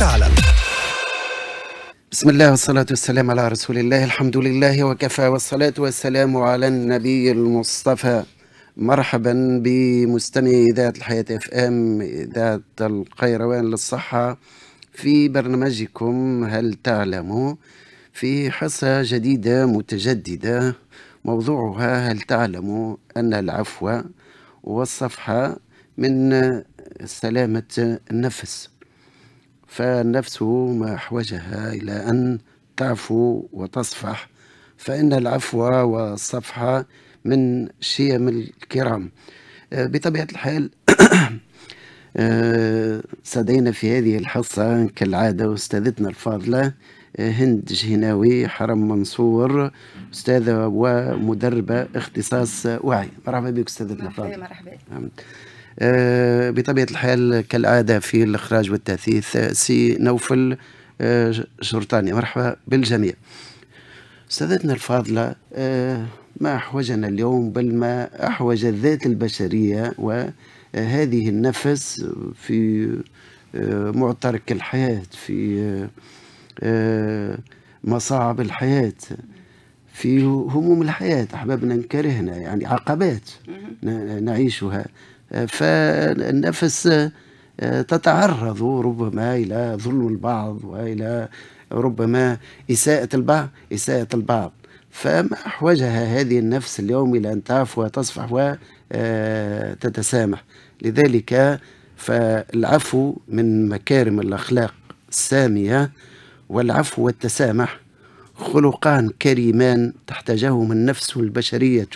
تعلم بسم الله والصلاة والسلام على رسول الله الحمد لله وكفى والصلاة والسلام على النبي المصطفى مرحبا بمستمعي إذاعة الحياة اف ام إذاعة القيروان للصحة في برنامجكم هل تعلموا في حصة جديدة متجددة موضوعها هل تعلم أن العفو والصفحة من سلامة النفس فالنفس ما حوجها إلى أن تعفو وتصفح فإن العفو والصفحة من شيم الكرام آه، بطبيعة الحال صدينا آه، في هذه الحصة كالعادة أستاذتنا الفاضلة آه، هند جهناوي حرم منصور أستاذة ومدربة اختصاص وعي مرحبا بك أستاذتنا الفاضلة مرحبا نعم. آه، بطبيعة الحال كالعادة في الإخراج والتأثيث آه، سي نوفل شرطاني آه، مرحبا بالجميع استاذتنا الفاضلة ما أحوجنا اليوم بل ما أحوج الذات البشرية وهذه النفس في معترك الحياة في مصاعب الحياة في هموم الحياة أحبابنا كرهنا يعني عقبات نعيشها فالنفس آه، تتعرض ربما إلى ظلم البعض وإلى ربما إساءة البعض إساءة البعض فما أحوجها هذه النفس اليوم إلى أن تعفو وتصفح وتتسامح آه، لذلك فالعفو من مكارم الأخلاق السامية والعفو والتسامح خلقان كريمان تحتاجهما النفس البشرية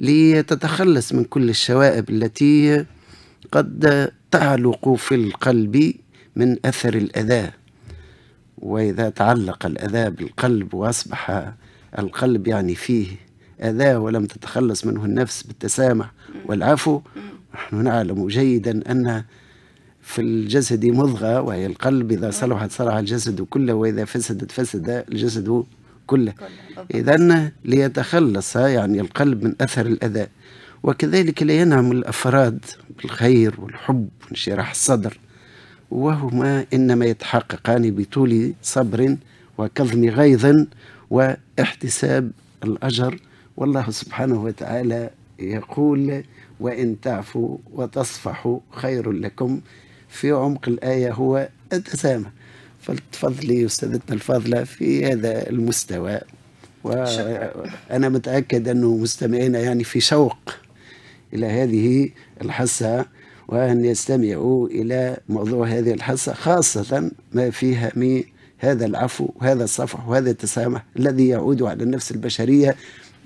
لتتخلص من كل الشوائب التي قد تعلق في القلب من أثر الأذى وإذا تعلق الأذى بالقلب وأصبح القلب يعني فيه أذى ولم تتخلص منه النفس بالتسامح والعفو نحن نعلم جيدا أن في الجسد مضغة وهي القلب إذا صلحت صلح الجسد كله وإذا فسدت فسد الجسد كله إذا ليتخلص يعني القلب من أثر الأذى وكذلك لينعم الأفراد بالخير والحب وانشراح الصدر وهما إنما يتحققان بطول صبر وكظم غيظ واحتساب الأجر والله سبحانه وتعالى يقول وإن تعفوا وتصفحوا خير لكم في عمق الآية هو التسامح فلتفضلي أستاذتنا الفاضلة في هذا المستوى وأنا متأكد أنه مستمعينا يعني في شوق إلى هذه الحصة وأن يستمعوا إلى موضوع هذه الحصة خاصة ما فيها من هذا العفو وهذا الصفح وهذا التسامح الذي يعود على النفس البشرية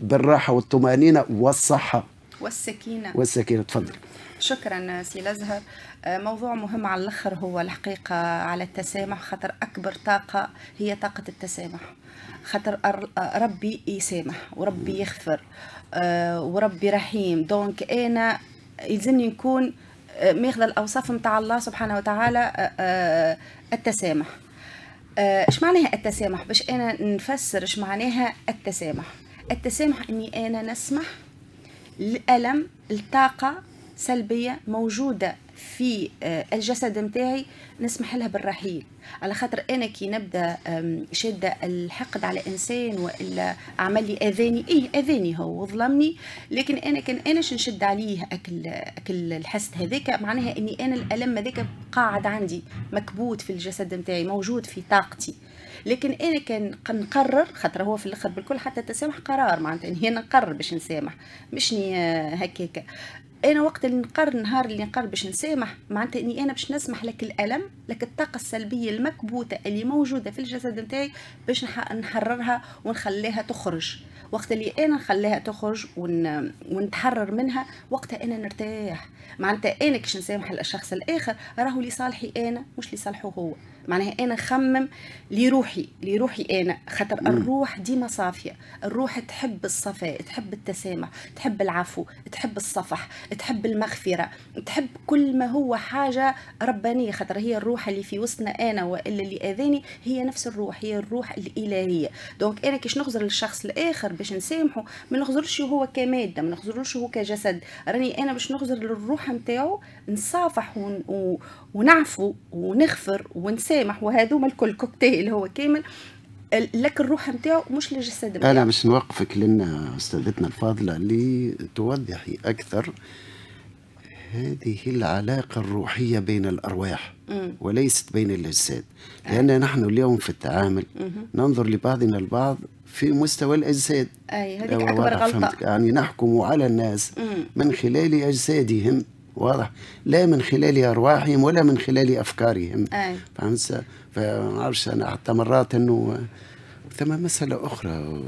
بالراحة والطمأنينة والصحة والسكينة والسكينة تفضل شكرا سي لازهر آه، موضوع مهم على الاخر هو الحقيقه على التسامح خاطر اكبر طاقه هي طاقه التسامح خاطر آه، ربي يسامح وربي يغفر آه، وربي رحيم دونك انا يلزمني نكون ماخذ الاوصاف متاع الله سبحانه وتعالى التسامح اش معناها التسامح باش انا نفسر اش معناها التسامح التسامح اني انا نسمح الألم الطاقة سلبية موجودة في آه، الجسد نتاعي نسمح لها بالرحيل على خاطر انا كي نبدا شاده الحقد على انسان والا عمل لي اذاني اي اذاني هو وظلمني لكن انا كان اناش نشد عليه اكل اكل الحسد هذاك معناها اني انا الالم هذاك قاعد عندي مكبوت في الجسد نتاعي موجود في طاقتي لكن انا كان نقرر خاطر هو في الاخر بالكل حتى التسامح قرار معناتها اني انا نقرر باش نسامح مشني آه، هكاك انا وقت اللي نقر النهار اللي نقر باش نسامح معناتها اني انا باش نسمح لك الالم لك الطاقه السلبيه المكبوته اللي موجوده في الجسد نتاعي باش نحررها ونخليها تخرج وقت اللي انا نخليها تخرج ون... ونتحرر منها وقتها انا نرتاح معناتها انا كش نسامح الشخص الاخر راهو لصالحي انا مش لصالحه هو معناها انا خمم لروحي لروحي انا خاطر الروح ديما صافيه الروح تحب الصفاء تحب التسامح تحب العفو تحب الصفح تحب المغفره تحب كل ما هو حاجه ربانيه خاطر هي الروح اللي في وسطنا انا والا اللي اذاني هي نفس الروح هي الروح الالهيه دونك انا كيش نخزر للشخص الاخر باش نسامحه ما نخزرش هو كماده ما نخزرش هو كجسد راني انا باش نخزر للروح نتاعو نصافح ونعفو ونغفر ونسامح سامح وهذو الكل الكوكتيل هو كامل لك الروح نتاعو مش للجسد انا باش نوقفك لان استاذتنا الفاضله لتوضحي اكثر هذه العلاقة الروحية بين الأرواح وليست بين الأجساد نعم. لأن نحن اليوم في التعامل ننظر لبعضنا البعض في مستوى الأجساد أي هذه أكبر غلطة يعني نحكم على الناس من خلال أجسادهم واضح لا من خلال ارواحهم ولا من خلال افكارهم أي. فهمت فما اعرفش انا حتى مرات انه ثم مساله اخرى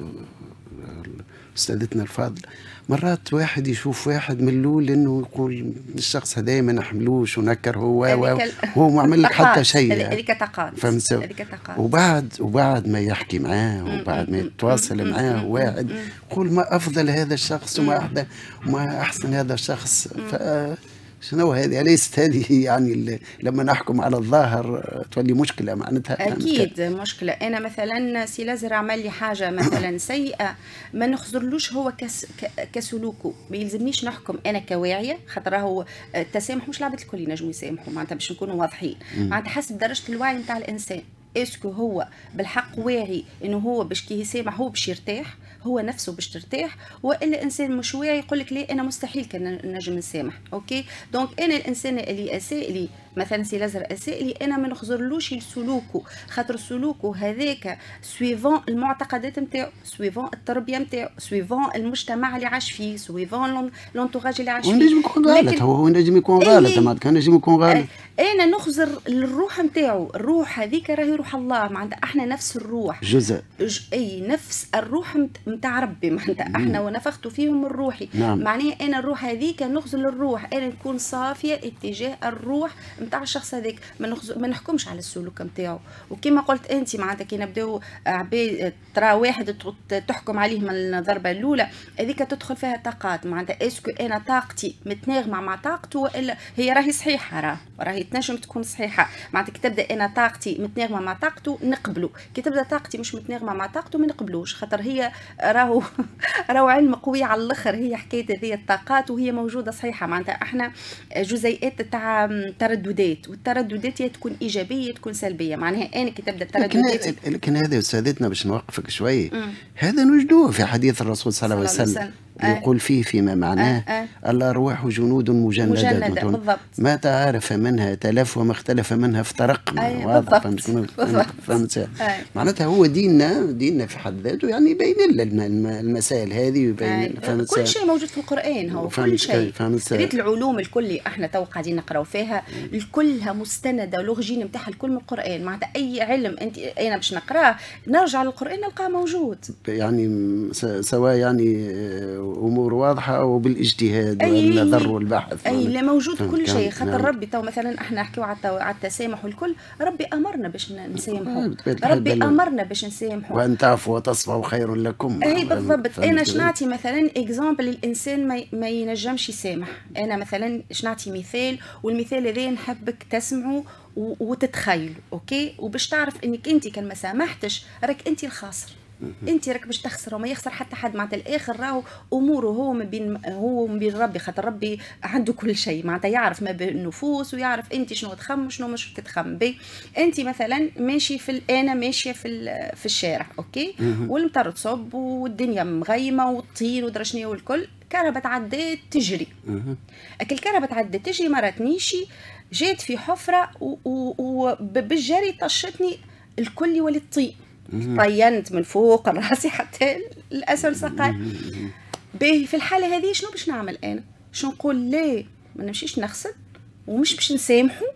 استاذتنا الفاضله مرات واحد يشوف واحد من الاول انه يقول الشخص هذا ما نحملوش ونكره هو هو ما عمل لك حتى شيء هذيك فهمت وبعد وبعد ما يحكي معاه وبعد ما يتواصل معاه واحد يقول ما افضل هذا الشخص وما احسن هذا الشخص ف شنو هذه ليست هذه يعني لما نحكم على الظاهر آه، تولي مشكله معناتها يعني اكيد أنا مشكله انا مثلا سي لازر عمل لي حاجه مثلا سيئه ما نخزرلوش هو كس كسلوكه ما يلزمنيش نحكم انا كواعيه خاطر راهو آه، التسامح مش لعبه الكل ينجموا يسامحوا معناتها باش نكونوا واضحين معناتها حسب درجه الوعي نتاع الانسان اسكو هو بالحق واعي انه هو باش كي يسامح هو باش يرتاح هو نفسه باش ترتاح والا انسان مش واعي يقول لك لا انا مستحيل كان نجم نسامح اوكي دونك انا الانسان اللي اساء لي مثلا سي لازر اساء لي انا ما نخزرلوش سلوكه خاطر سلوكه هذاك سويفون المعتقدات نتاعو سويفون التربيه نتاعو سويفون المجتمع اللي عاش فيه سويفون لونتوراج اللي عاش فيه ونجم يكون غلط هو نجم يكون إيه. غلط ما كان نجم يكون غلط انا نخزر الروح نتاعو الروح هذيك راهي روح الله معناتها احنا نفس الروح جزء اي نفس الروح نتاع ربي معناتها احنا ونفخت فيهم من روحي نعم. معناها انا الروح هذيك نغزل الروح انا نكون صافيه اتجاه الروح نتاع الشخص هذاك ما, نخز... ما نحكمش على السلوك نتاعو وكما قلت انت معناتها كي نبداو عباد ترى واحد تحكم عليه من الضربه الاولى هذيك تدخل فيها طاقات معناتها اسكو انا طاقتي متناغمه مع طاقته والا هي راهي صحيحه راه راهي تنجم تكون صحيحه معناتها كي تبدا انا طاقتي متناغمه مع طاقته نقبله كي تبدا طاقتي مش متناغمه مع طاقته ما نقبلوش خاطر هي راهو راهو علم قوي على الاخر هي حكايه هذه الطاقات وهي موجوده صحيحه معناتها احنا جزيئات تاع ترددات والترددات يا تكون ايجابيه تكون سلبيه معناها انا كي تبدا الترددات لكن هذا استاذتنا باش نوقفك شويه هذا نوجدوه في حديث الرسول صلى الله عليه وسلم آه. يقول فيه فيما معناه آه آه الأرواح جنود مجندة, مجندة بالضبط ما تعارف منها تلف وما اختلف منها افترق أيوة، واضح فهمت أيوة. معناتها هو ديننا ديننا في حد ذاته يعني يبين لنا المسائل هذه ويبين أيوة. فهمت كل شيء موجود في القرآن هو كل شيء ريت العلوم الكل احنا تو قاعدين نقراو فيها كلها مستندة ولوجين نتاعها الكل من القرآن معناتها أي علم أنت أنا باش نقراه نرجع للقرآن نلقاه موجود يعني سواء يعني آه، امور واضحه وبالاجتهاد والنظر والبحث اي لا موجود كل شيء خاطر نعم. ربي تو مثلا احنا نحكيو على التسامح والكل ربي امرنا باش نسامحوا آه، ربي امرنا باش نسامحوا وان تعفوا وتصفوا خير لكم اي بالضبط انا شنعطي مثلا اكزامبل الانسان ما, ما ينجمش يسامح انا مثلا شنعطي مثال والمثال هذا نحبك تسمعوا وتتخيل اوكي وباش تعرف انك انت كان ما سامحتش راك انت الخاسر انت راك باش تخسر ما يخسر حتى حد معناتها الاخر راهو اموره هو ما بين هو ما بين ربي خاطر ربي عنده كل شيء معناتها يعرف ما بين النفوس ويعرف انت شنو تخم شنو مش تخم بي انت مثلا ماشي في انا ماشيه في في الشارع اوكي والمطر تصب والدنيا مغيمه والطين ودرشني والكل كهرباء تعدات تجري الكهرباء تعدات تجري ما راتنيش جات في حفره وبالجري طشتني الكل وللطين طينت من فوق راسي حتى الاسفل سقاي باهي في الحاله هذه شنو باش نعمل انا شنو نقول لا ما نمشيش نغسل ومش باش نسامحه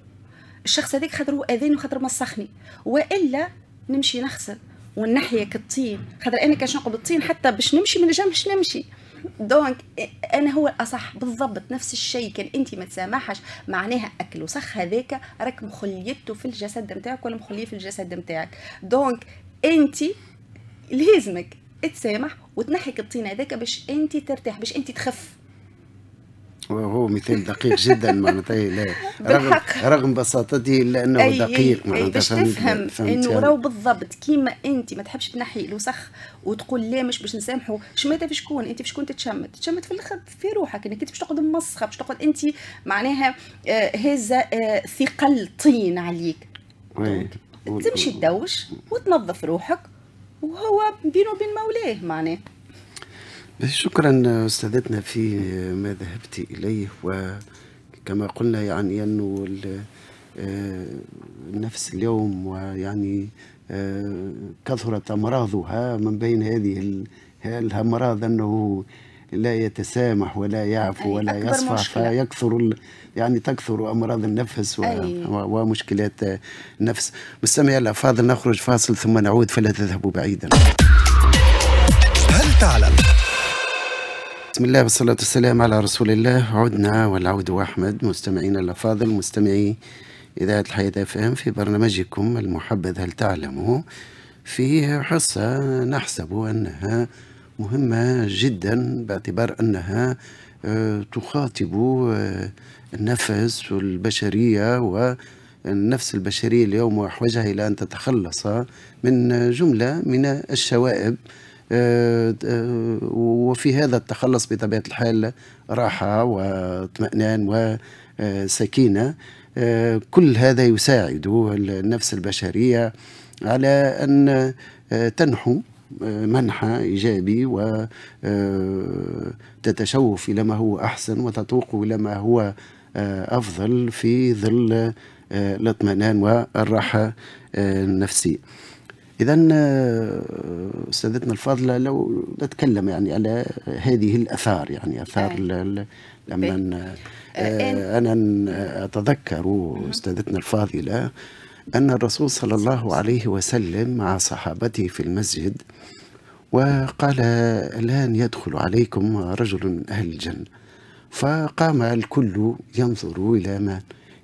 الشخص هذاك خاطر هو اذاني وخاطر مسخني والا نمشي نغسل ونحيا كالطين خاطر انا كاش نقعد الطين حتى باش نمشي ما نجمش نمشي دونك انا هو الاصح بالضبط نفس الشيء كان انت ما تسامحش معناها اكل وسخ هذاك راك مخليته في الجسد نتاعك ولا مخليه في الجسد نتاعك دونك انت اللي يلزمك تسامح وتنحي الطين هذاك باش انت ترتاح باش انت تخف وهو مثال دقيق جدا معناتها لا رغم رغم بساطته الا انه أي دقيق معناتها باش تفهم انه يعني. راهو بالضبط كيما انت ما تحبش تنحي الوسخ وتقول لا مش باش نسامحوا شماته في شكون انت في شكون تتشمت تتشمت في الاخر في روحك انك انت باش تقعد مسخه باش تقعد انت معناها آه، هزه آه، ثقل طين عليك تمشي تدوش وتنظف روحك وهو بينه وبين مولاه معناه شكرا استاذتنا في ما ذهبت اليه وكما قلنا يعني انه آه، النفس اليوم ويعني آه، كثرت امراضها من بين هذه الامراض انه لا يتسامح ولا يعفو ولا يصفح فيكثر يعني تكثر امراض النفس و... ومشكلات النفس مستمعي الافاضل نخرج فاصل ثم نعود فلا تذهبوا بعيدا هل تعلم بسم الله والصلاة والسلام على رسول الله عدنا والعود أحمد مستمعينا الأفاضل مستمعي إذاعة الحياة فهم في برنامجكم المحبذ هل تعلمه في حصة نحسب أنها مهمة جدا باعتبار أنها آه، تخاطب آه، النفس والبشرية والنفس البشرية اليوم وأحوجها إلى أن تتخلص من جملة من الشوائب آه، وفي هذا التخلص بطبيعة الحال راحة واطمئنان وسكينة كل هذا يساعد النفس البشرية على أن تنحو منحى إيجابي وتتشوف آه، إلى ما هو أحسن وتتوق إلى ما هو آه، أفضل في ظل آه، الاطمئنان والراحة النفسية إذا أستاذتنا الفاضلة لو نتكلم يعني على هذه الأثار يعني أثار آه. لما آه. أنا أتذكر أستاذتنا الفاضلة أن الرسول صلى الله عليه وسلم مع صحابته في المسجد وقال الآن يدخل عليكم رجل من أهل الجنة فقام الكل ينظر إلى ما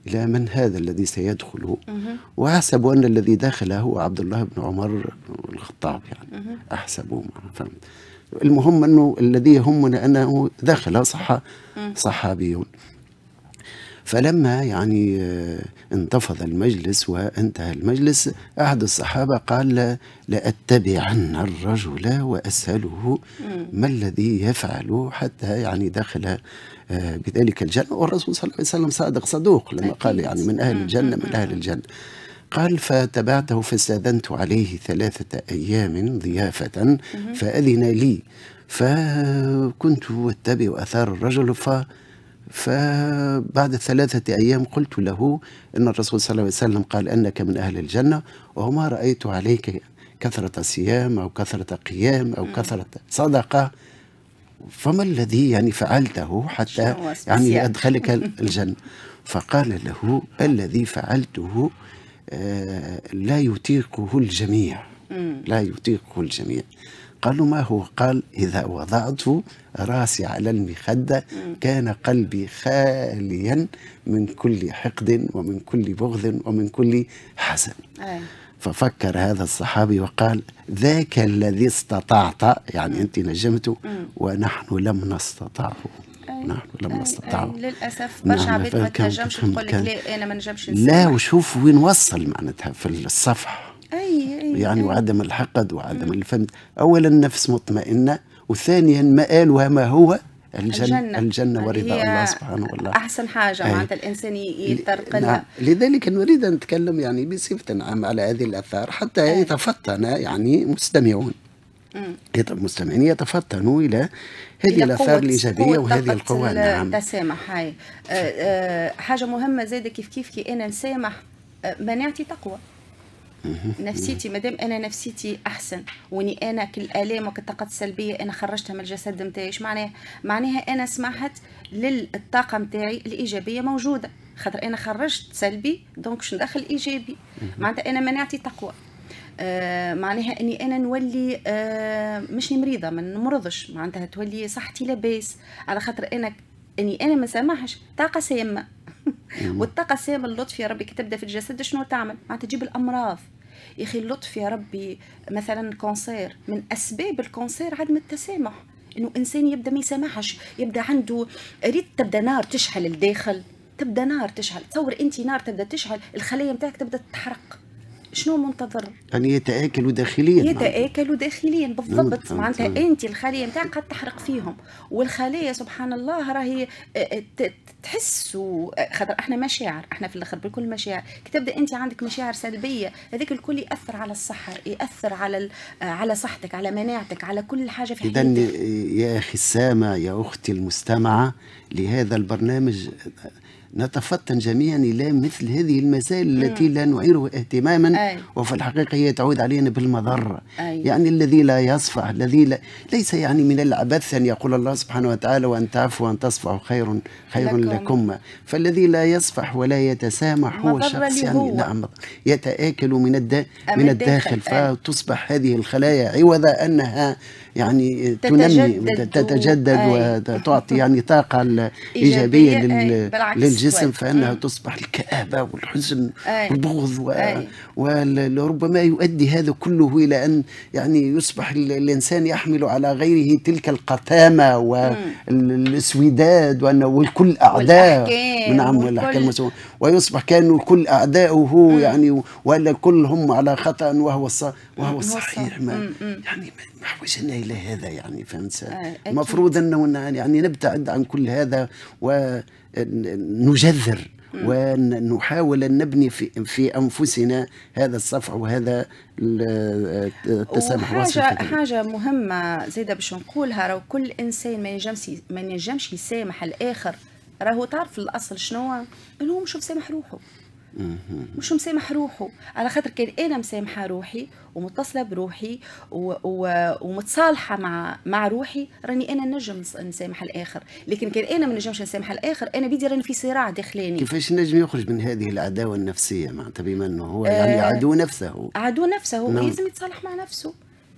إلى من هذا الذي سيدخل وحسبوا أن الذي دخل هو عبد الله بن عمر الخطاب يعني أحسبوا المهم أنه الذي يهمنا أنه دخل صح صحابي فلما يعني آه، انتفض المجلس وانتهى المجلس أحد الصحابة قال لأتبعن الرجل وأسأله ما الذي يفعل حتى يعني دخل آه، بذلك الجنة والرسول صلى الله عليه وسلم صادق صدوق لما قال يعني من أهل الجنة من أهل الجنة قال فتبعته فاستأذنت عليه ثلاثة أيام ضيافة فأذن لي فكنت أتبع أثار الرجل ف فبعد ثلاثة أيام قلت له أن الرسول صلى الله عليه وسلم قال أنك من أهل الجنة وما رأيت عليك كثرة صيام أو كثرة قيام أو كثرة صدقة فما الذي يعني فعلته حتى يعني أدخلك الجنة فقال له الذي فعلته آه، لا يطيقه الجميع لا يطيقه الجميع قالوا ما هو قال إذا وضعت راسي على المخدة كان قلبي خاليا من كل حقد ومن كل بغض ومن كل حسن أي. ففكر هذا الصحابي وقال ذاك الذي استطعت يعني أنت نجمته ونحن لم نستطعه نحن لم نستطع للاسف نعم، برشا عباد ما تنجمش تقول لك لا انا ما نجمش لا وشوف وين وصل معناتها في الصفح أي, أي يعني أي وعدم الحقد وعدم الفند اولا نفس مطمئنه وثانيا قال وما هو الجنة, الجنة, ورضا الله سبحانه وتعالى أحسن حاجة معناتها الإنسان يترقى نعم. لذلك نريد أن نتكلم يعني بصفة عامة على هذه الآثار حتى أي. يتفطن يعني مستمعون المستمعين يتفطنوا الى هذه الآثار الايجابيه وهذه القوى نعم التسامح هاي أه أه حاجه مهمه زاده كيف كيف كي انا نسامح أه، مناعتي تقوى نفسيتي مادام انا نفسيتي احسن واني انا كل الالام وكالطاقات السلبيه انا خرجتها من الجسد نتاعي اش معناها معناها انا سمحت للطاقه نتاعي الايجابيه موجوده خاطر انا خرجت سلبي دونك شنو ندخل ايجابي معناتها انا مناعتي تقوى آه معناها اني انا نولي آه مش مريضه ما نمرضش معناتها تولي صحتي لاباس على خاطر انا اني انا ما سامحش طاقه سامه والطاقه السامه اللطف يا ربي كي تبدا في الجسد شنو تعمل معناتها تجيب الامراض يا اخي اللطف يا ربي مثلا الكونسير من اسباب الكونسير عدم التسامح انه انسان يبدا ما يسامحش يبدا عنده ريت تبدا نار تشعل الداخل تبدا نار تشعل تصور انت نار تبدا تشعل الخلايا نتاعك تبدا تتحرق شنو منتظر؟ يعني يتآكلوا داخليا يتآكلوا داخليا بالضبط نعم، نعم، معناتها نعم. أنت الخلية نتاعك قد تحرق فيهم والخلايا سبحان الله راهي آه، آه، تحس آه، خاطر احنا مشاعر احنا في الاخر بكل مشاعر كي تبدا انت عندك مشاعر سلبيه هذاك الكل ياثر على الصحه ياثر على على صحتك على مناعتك على كل حاجه في حياتك اذا يا اخي السامع يا اختي المستمعه لهذا البرنامج نتفطن جميعا الى مثل هذه المسائل التي لا نعيره اهتماما أي. وفي الحقيقه هي تعود علينا بالمضره أي. يعني الذي لا يصفح الذي لا ليس يعني من العبث ان يقول الله سبحانه وتعالى وان تعفوا وان تصفحوا خير خير لكم, لكم. فالذي لا يصفح ولا يتسامح هو شخص يعني نعم يتاكل من الدا من الداخل, الداخل. فتصبح هذه الخلايا عوض انها يعني تتجدد تنمي تتجدد و... وتعطي يعني طاقة إيجابية لل... للجسم فإنها م. تصبح الكآبة والحزن أي. والبغض و... وربما ولربما يؤدي هذا كله إلى أن يعني يصبح الإنسان يحمل على غيره تلك القتامة والاسوداد وال... والكل أعداء نعم والأحكام ويصبح كانوا الكل أعداؤه م. يعني ولا كلهم على خطأ وهو الص... وهو الصحيح ما يعني ما حوجنا الى هذا يعني فهمت المفروض آه، انه يعني نبتعد عن كل هذا ونجذر ونحاول ان نبني في, في انفسنا هذا الصفع وهذا التسامح وحاجه حاجه مهمه زيدا باش نقولها راه كل انسان ما ينجمش ما ينجمش يسامح الاخر راهو تعرف الاصل شنو انه مش مسامح روحه مش مسامح روحه على خاطر كان انا مسامحه روحي ومتصله بروحي و... و... ومتصالحه مع مع روحي راني انا نجم نسامح الاخر لكن كان انا ما نجمش نسامح الاخر انا بيدي راني في صراع داخلاني كيفاش نجم يخرج من هذه العداوه النفسيه معناتها بما انه هو آه، يعني عدو نفسه عدو نفسه هو نعم. لازم يتصالح مع نفسه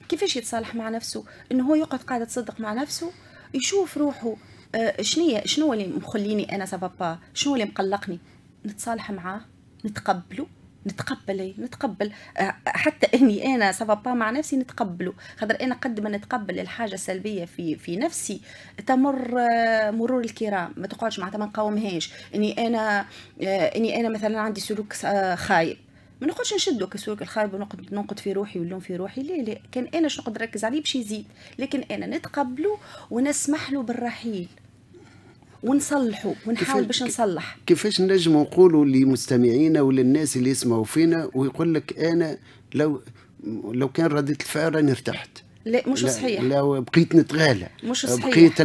كيفاش يتصالح مع نفسه انه هو يقعد قاعده تصدق مع نفسه يشوف روحه آه شنو شنو اللي مخليني انا سبابا شنو اللي مقلقني نتصالح معاه نتقبلوا نتقبل إيه، نتقبل أه، حتى اني انا سافا مع نفسي نتقبله خاطر انا قد ما نتقبل الحاجه السلبيه في في نفسي تمر أه، مرور الكرام ما تقعدش معناتها ما نقاومهاش اني انا اني أه، انا مثلا عندي سلوك خايب ما نقعدش نشدو كسلوك الخايب ونقعد ننقد في روحي ونلوم في روحي لا لا كان انا شنو نقدر نركز عليه باش يزيد لكن انا نتقبله ونسمح له بالرحيل ونصلحوا ونحاول باش نصلح كيفاش نجم نقولوا لمستمعينا وللناس اللي يسمعوا فينا ويقول لك انا لو لو كان رديت الفعل راني ارتحت لا مش صحيح لا, بقيت نتغالى مش صحيح بقيت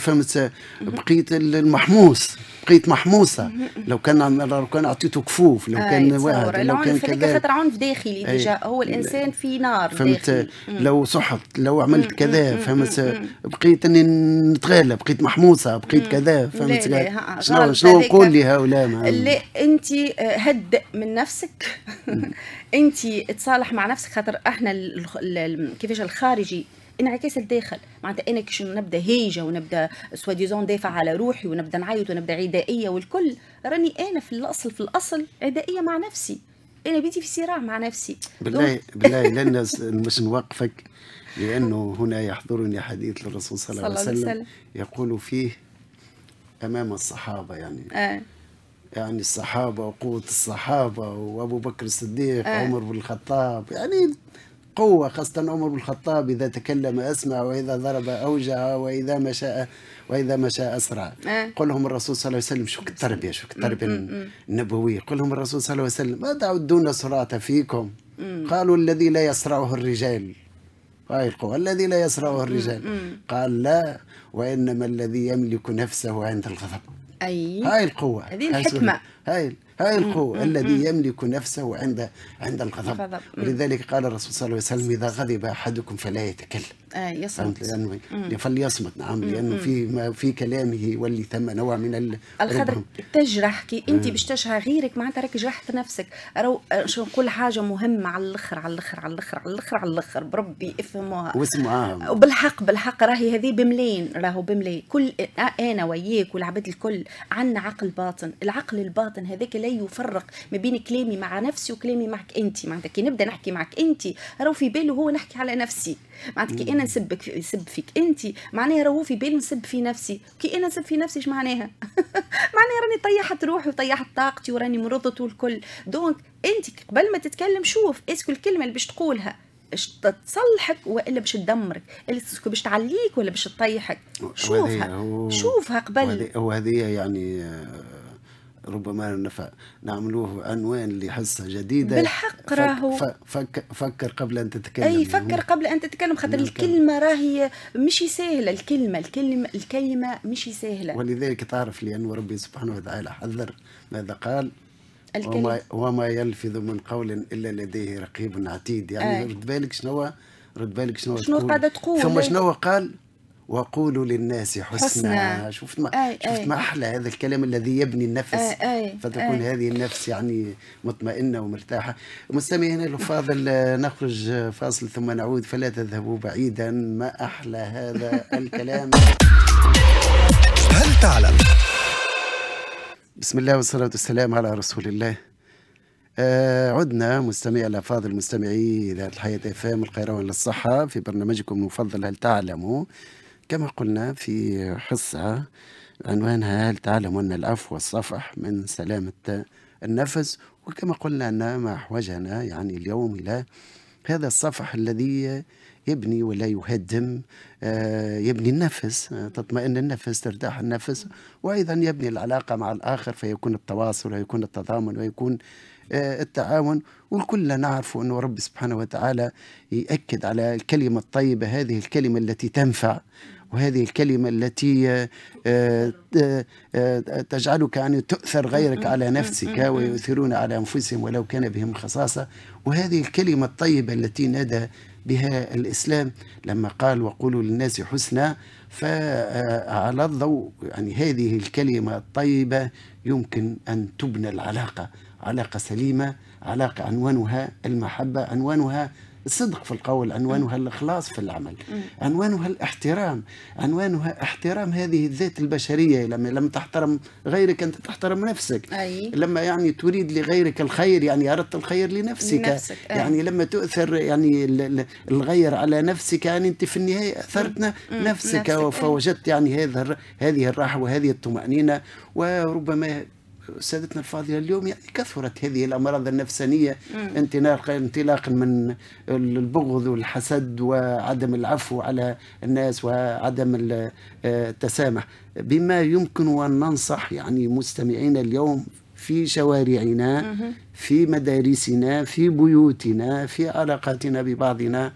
فهمت بقيت المحموس بقيت محموسه لو كان لو كان اعطيته كفوف لو آه، كان واحد لو كان كذا خاطر عنف داخلي إيه. ديجا هو الانسان في نار فهمت لو صحت لو عملت كذا فهمت بقيت اني نتغالى بقيت محموسه بقيت كذا فهمت شنو شنو نقول لهؤلاء لا انت آه، هدئ من نفسك انت تصالح مع نفسك خاطر احنا كيفاش الخارجي انعكاس الداخل معناتها انا كي نبدا هيجه ونبدا سواديزون دافع على روحي ونبدا نعيط ونبدا عدائيه والكل راني انا في الاصل في الاصل عدائيه مع نفسي انا بيتي في صراع مع نفسي بالله بالله لن مش نوقفك لانه هنا يحضرني حديث الرسول صلى الله عليه وسلم يقول فيه امام الصحابه يعني آه. يعني الصحابه وقوه الصحابه وابو بكر الصديق آه. عمر بن الخطاب يعني قوه خاصه عمر بن الخطاب اذا تكلم اسمع واذا ضرب اوجع واذا ما شاء واذا ما شاء اسرع آه. قل لهم الرسول صلى الله عليه وسلم شو التربيه شو التربيه النبويه قل لهم الرسول صلى الله عليه وسلم ما تعدون صراط فيكم قالوا الذي لا يصرعه الرجال هاي القوة الذي لا يصرعه الرجال قال لا وإنما الذي يملك نفسه عند الغضب أي هاي القوة هذه الحكمة هاي هاي القوة الذي يملك نفسه عند عند الغضب ولذلك قال الرسول صلى الله عليه وسلم إذا غضب أحدكم فلا يتكلم آه يصمت لأنه فليصمت نعم لأنه في ما في كلامه واللي ثم نوع من ال... الخدر تجرح كي أنت آه. باش تجرح غيرك معناتها راك جرحت نفسك رو أه، شو نقول حاجة مهمة على الآخر على الآخر على الآخر على الآخر على الآخر بربي افهموها واسمعها وبالحق بالحق راهي هذه بملايين راهو بملايين كل آه، أنا وياك والعباد الكل عندنا عقل باطن العقل الباطن هذاك لا يفرق ما بين كلامي مع نفسي وكلامي معك أنت معناتها كي نبدا نحكي معك أنت راهو في باله هو نحكي على نفسي معناتها كي انا نسبك نسب فيك انت معناها راهو في بالي نسب في نفسي كي انا نسب في نفسي اش معناها معناها راني طيحت روحي وطيحت طاقتي وراني مرضت والكل دونك انت قبل ما تتكلم شوف اسكو الكلمه اللي باش تقولها باش تصلحك والا باش تدمرك اسكو باش تعليك ولا باش تطيحك شوفها شوفها قبل وهذه يعني ربما نفع نعملوه عنوان لحصه جديده بالحق راهو فك فكر قبل ان تتكلم اي فكر قبل ان تتكلم خاطر الكلمه راهي مش سهله الكلمه الكلمه الكلمه مش سهله ولذلك تعرف لان ربي سبحانه وتعالى حذر ماذا قال وما, وما يلفظ من قول الا لديه رقيب عتيد يعني رد بالك شنو رد بالك شنو شنو قاعده تقول ثم شنو قال وقولوا للناس حسنا شفت ما أي شفت أي ما احلى هذا الكلام الذي يبني النفس أي فتكون أي هذه النفس يعني مطمئنه ومرتاحه مستمعينا الفاضل آه، نخرج آه، فاصل ثم نعود فلا تذهبوا بعيدا ما احلى هذا الكلام هل تعلم بسم الله والصلاة والسلام على رسول الله آه عدنا مستمعي الأفاضل مستمعي إذاعة الحياة اف القيروان للصحة في برنامجكم المفضل هل تعلموا كما قلنا في حصة عنوانها هل تعلم أن العفو والصفح من سلامة النفس وكما قلنا أن ما أحوجنا يعني اليوم إلى هذا الصفح الذي يبني ولا يهدم آه، يبني النفس آه، تطمئن النفس ترتاح النفس وأيضا يبني العلاقة مع الآخر فيكون التواصل ويكون التضامن ويكون آه، التعاون والكل نعرف أنه رب سبحانه وتعالى يأكد على الكلمة الطيبة هذه الكلمة التي تنفع وهذه الكلمة التي آه، آه، آه، تجعلك يعني تؤثر غيرك على نفسك ويؤثرون على أنفسهم ولو كان بهم خصاصة وهذه الكلمة الطيبة التي نادى بها الإسلام لما قال وقولوا للناس حسنا فعلى الضوء يعني هذه الكلمة الطيبة يمكن أن تبنى العلاقة علاقة سليمة علاقة عنوانها المحبة عنوانها الصدق في القول عنوانها الإخلاص في العمل عنوانها الاحترام عنوانها احترام هذه الذات البشرية لما لم تحترم غيرك أنت تحترم نفسك أي. لما يعني تريد لغيرك الخير يعني أردت الخير لنفسك لنفسك. يعني لما تؤثر يعني الغير على نفسك يعني أنت في النهاية أثرتنا نفسك, نفسك. فوجدت يعني هذا هذه الراحة وهذه الطمأنينة وربما سادتنا الفاضله اليوم يعني كثرت هذه الامراض النفسانيه انطلاقا انطلاقا من البغض والحسد وعدم العفو على الناس وعدم آه، التسامح بما يمكن ان ننصح يعني مستمعينا اليوم في شوارعنا في مدارسنا في بيوتنا في علاقاتنا ببعضنا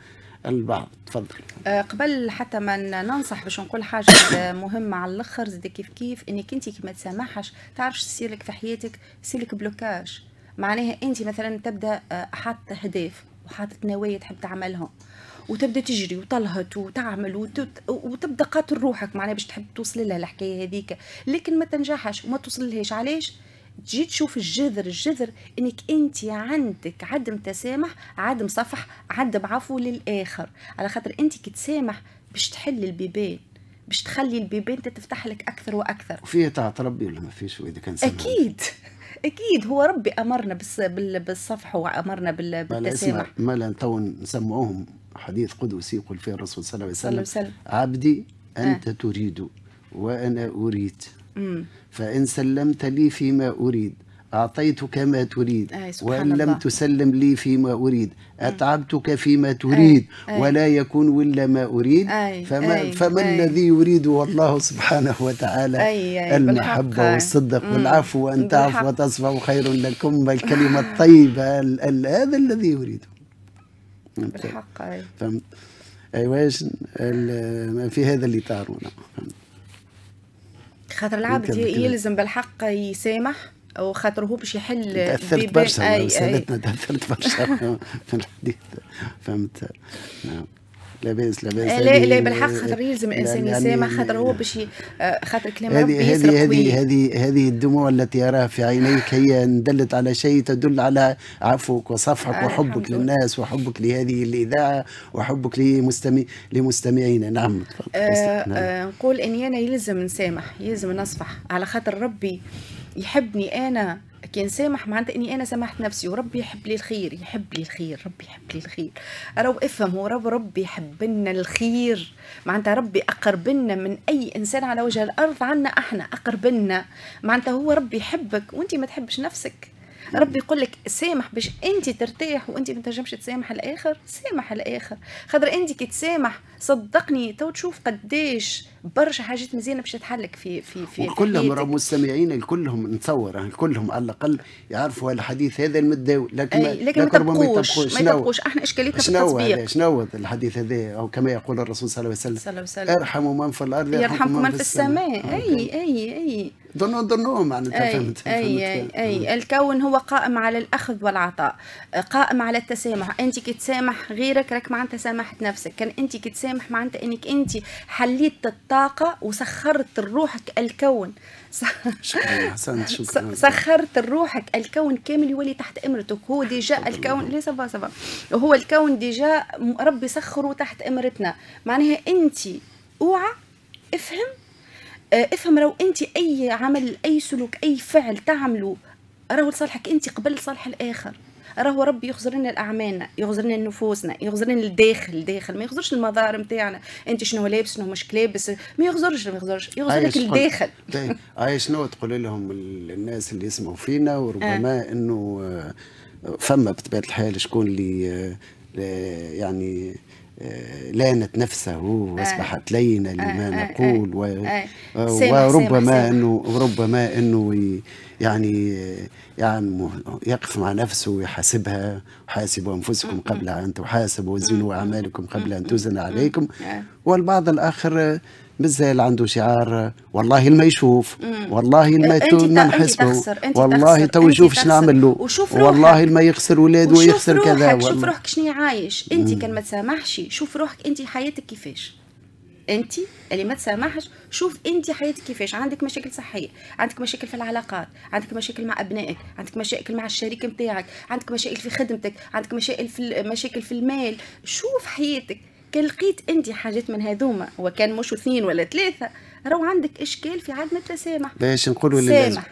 البعض تفضل أه، قبل حتى ما ننصح باش نقول حاجه مهمه على الاخر زاد كيف كيف انك انت كي ما تسامحش تعرفش تصير لك في حياتك تصير لك بلوكاج معناها انت مثلا تبدا أه، حاطه اهداف وحاطط نوايا تحب تعملهم وتبدا تجري وتلهط وتعمل وتت... وتبدا قاتل روحك معناها باش تحب توصل لها الحكايه هذيك لكن ما تنجحش وما توصل لهاش علاش تجي تشوف الجذر الجذر انك انت عندك عدم تسامح عدم صفح عدم عفو للاخر على خاطر انت كي تسامح باش تحل البيبان باش تخلي البيبان تتفتح لك اكثر واكثر وفيها طاعه ربي ولا ما فيش واذا كان سمع اكيد اكيد هو ربي امرنا بالصفح وامرنا بالتسامح ما لا تو نسمعوهم حديث قدسي يقول فيه الرسول صلى الله عليه وسلم عبدي آه. انت أه. تريد وانا اريد فإن سلمت لي فيما أريد أعطيتك ما تريد أي وإن الله. لم تسلم لي فيما أريد أتعبتك فيما تريد أي. أي. ولا يكون إلا ما أريد أي. فما, أي. فما أي. الذي يريده الله سبحانه وتعالى أي. أي. المحبة والصدق مم. والعفو وأن تعفو وتصفو خير لكم الكلمة الطيبة هذا الذي يريده بالحق أي. فهمت أيواش ما في هذا اللي تعرونه فهمت خاطر العبد يلزم بالحق يسامح وخاطر هو باش يحل تاثرت برشا تاثرت برشا في الحديث فهمت نعم لاباس لاباس آه، لا لا بالحق آه، خاطر يلزم الانسان يسامح خاطر هو باش خاطر كلام ربي هذه هذه هذه هذه الدموع التي يراها في عينيك هي دلت على شيء تدل على عفوك وصفحك آه، وحبك للناس وحبك لهذه الاذاعه وحبك لمستمع لمستمعينا نعم, نعم. نقول اني انا يلزم نسامح يلزم نصفح على خاطر ربي يحبني انا كي نسامح معناتها اني انا سامحت نفسي وربي يحب لي الخير يحب لي الخير ربي يحب لي الخير راهو افهم ورب ربي يحب لنا الخير معناتها ربي اقرب لنا من اي انسان على وجه الارض عنا احنا اقرب لنا معناتها هو ربي يحبك وانت ما تحبش نفسك ربي يقول لك سامح باش انت ترتاح وانت ما تنجمش تسامح الاخر سامح الاخر خاطر انت كي تسامح صدقني تو تشوف قديش برشا حاجات مزيانه باش تحلك في في في وكلهم راه مستمعين كلهم نتصور كلهم على الاقل يعرفوا الحديث هذا المداوي لكن أي لكن, لكن ما تبقوش ما تبقوش. احنا اشكاليتنا شنو هذا شنو الحديث هذا او كما يقول الرسول صلى الله عليه وسلم ارحموا من في الارض يرحمكم من في السماء, السماء. اي اي اي ظنوا ظنوه معناتها أي, فهمت أي, أي, أي الكون هو قائم على الأخذ والعطاء قائم على التسامح أنت كي تسامح غيرك راك معناتها سامحت نفسك كان أنت كي تسامح معناتها أنك أنت حليت الطاقة وسخرت لروحك الكون شكرا شكرا سخرت لروحك الكون كامل يولي تحت امرتك هو ديجا الكون لي سافا سافا هو الكون ديجا ربي سخره تحت امرتنا معناها انت اوعى افهم آه، افهم لو انت اي عمل اي سلوك اي فعل تعمله راهو لصالحك انت قبل صالح الاخر راهو ربي يغزر لنا الاعمالنا يغزر لنا نفوسنا يغزر لنا الداخل الداخل ما يغزرش المظاهر نتاعنا انت شنو لابس شنو مش لابس ما يغزرش ما يغزرش يغزر لك الداخل طيب، اي شنو تقول لهم الناس اللي يسمعوا فينا وربما آه. انه آه، فما بطبيعه الحال شكون اللي آه، يعني لانت نفسه واصبحت آه. لينه لما نقول وربما انه ربما انه يعني يعني يقف مع نفسه ويحاسبها حاسبوا انفسكم قبل ان تحاسبوا وزنوا اعمالكم قبل ان تزن عليكم آه. والبعض الاخر مازال عنده شعار والله ما يشوف والله ما ما نحسبه والله تو نشوف شنو نعمل له والله ما يخسر ولاد ويخسر كذا شوف روحك شنو عايش انت كان ما تسامحش شوف روحك انت حياتك كيفاش انت اللي ما تسامحش شوف انت حياتك كيفاش عندك مشاكل صحيه عندك مشاكل في العلاقات عندك مشاكل مع ابنائك عندك مشاكل مع الشريك نتاعك عندك مشاكل في خدمتك عندك مشاكل في مشاكل في المال شوف حياتك كان لقيت انت حاجات من هذوما وكان مش اثنين ولا ثلاثه راهو عندك اشكال في عدم التسامح باش نقولوا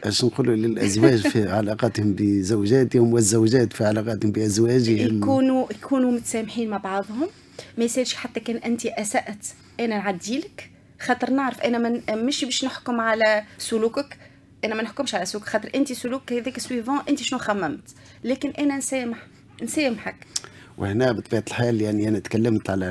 باش نقولوا للازواج في علاقاتهم بزوجاتهم والزوجات في علاقاتهم بازواجهم يكونوا يكونوا متسامحين مع بعضهم ما يسالش حتى كان انت اسات انا نعديلك خاطر نعرف انا من مش باش نحكم على سلوكك انا ما نحكمش على سلوك خاطر انت سلوك هذاك سويفون انت شنو خممت لكن انا نسامح نسامحك وهنا بطبيعه الحال يعني انا تكلمت على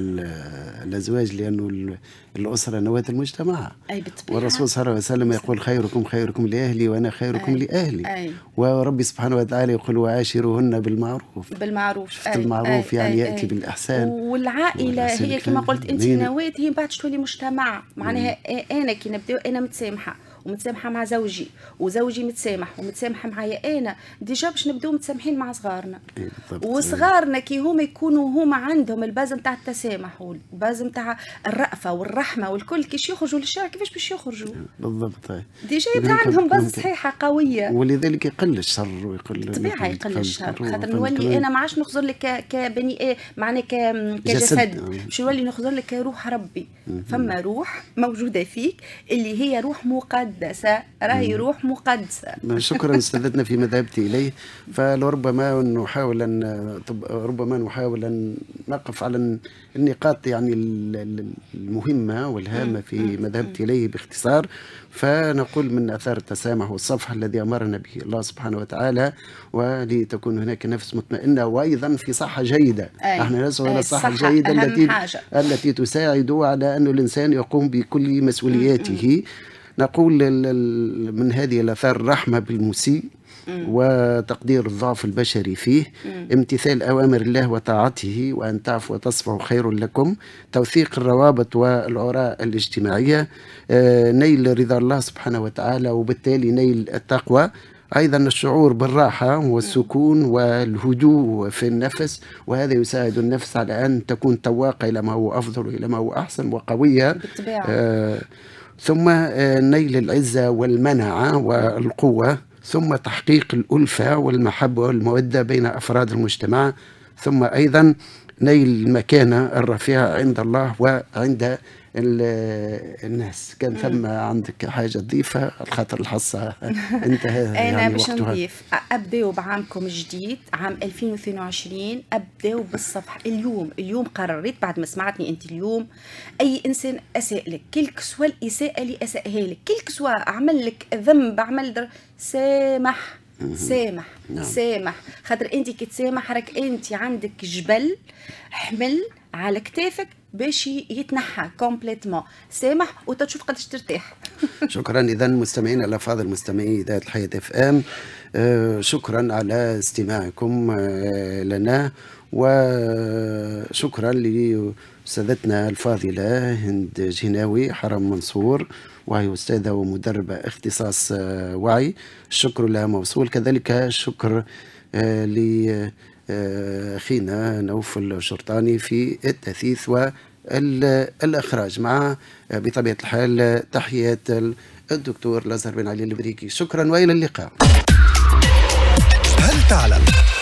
الازواج لانه الاسره نواه المجتمع أي والرسول صلى الله عليه وسلم يقول خيركم خيركم لاهلي وانا خيركم أي. لاهلي أي. وربي سبحانه وتعالى يقول وعاشرهن بالمعروف بالمعروف أي. المعروف أي. يعني أي. ياتي أي. بالاحسان والعائله هي كما قلت انت نواه هي من بعد تولي مجتمع معناها انا كي نبدا انا متسامحه ومتسامحه مع زوجي وزوجي متسامح ومتسامحه معايا انا ديجا باش نبداو متسامحين مع صغارنا إيه، وصغارنا كي هما يكونوا هما عندهم الباز نتاع التسامح والباز نتاع الرأفه والرحمه والكل كيش يخرجوا للشارع كيفاش باش يخرجوا إيه، بالضبط ديجا يبدا عندهم باز صحيحه قويه ولذلك يقل الشر ويقل طبيعه يقل الشر خاطر نولي انا ما عادش نخزر لك كبني ايه معنى كجسد آه. باش نولي نخزر لك روح ربي فما روح موجوده فيك اللي هي روح مقدسه مقدسة راهي روح مقدسة شكرا استفدنا في ذهبت إليه فلربما نحاول أن ربما نحاول أن نقف على النقاط يعني المهمة والهامة في ما ذهبت إليه باختصار فنقول من أثار التسامح والصفح الذي أمرنا به الله سبحانه وتعالى ولتكون هناك نفس مطمئنة وأيضا في صحة جيدة أي. احنا نسعى الى الصحة الجيدة التي حاجة. التي تساعد على أن الإنسان يقوم بكل مسؤولياته نقول من هذه الآثار الرحمه بالمسيء وتقدير الضعف البشري فيه امتثال أوامر الله وطاعته وأن تعفوا وتصفحوا خير لكم توثيق الروابط والعراء الاجتماعية آه، نيل رضا الله سبحانه وتعالى وبالتالي نيل التقوى ايضا الشعور بالراحه والسكون والهدوء في النفس وهذا يساعد النفس على ان تكون تواقه الى ما هو افضل والى ما هو احسن وقويه بالطبيعة. آه ثم آه، نيل العزة والمنعة والقوة ثم تحقيق الألفة والمحبة والمودة بين أفراد المجتمع ثم أيضا نيل المكانة الرفيعة عند الله وعند الناس كان ثم عندك حاجه تضيفها خاطر الحصه انتهى انا يعني باش نضيف ابداو بعامكم الجديد عام 2022 ابداو بالصفحه اليوم اليوم قررت بعد ما سمعتني انت اليوم اي انسان اساء لك كلك سوا الاساءه اللي اساءها لك كل سوا عمل لك ذنب عمل در سامح سامح نعم. سامح خاطر انت كي تسامح راك انت عندك جبل حمل على كتافك باش يتنحى كومبليتمون سامح وتشوف قداش ترتاح شكرا اذا مستمعينا الافاضل مستمعي اذاعه الحياه اف ام آه شكرا على استماعكم آه لنا وشكرا آه، لاستاذتنا الفاضله هند جناوي حرم منصور وهي استاذه ومدربه اختصاص آه، وعي الشكر لها موصول كذلك شكر آه, آه، أخينا آه، نوف الشرطاني في التثيث والإخراج مع آه، بطبيعة الحال تحيات الدكتور لازار بن علي البريكي شكرا وإلى اللقاء هل تعلم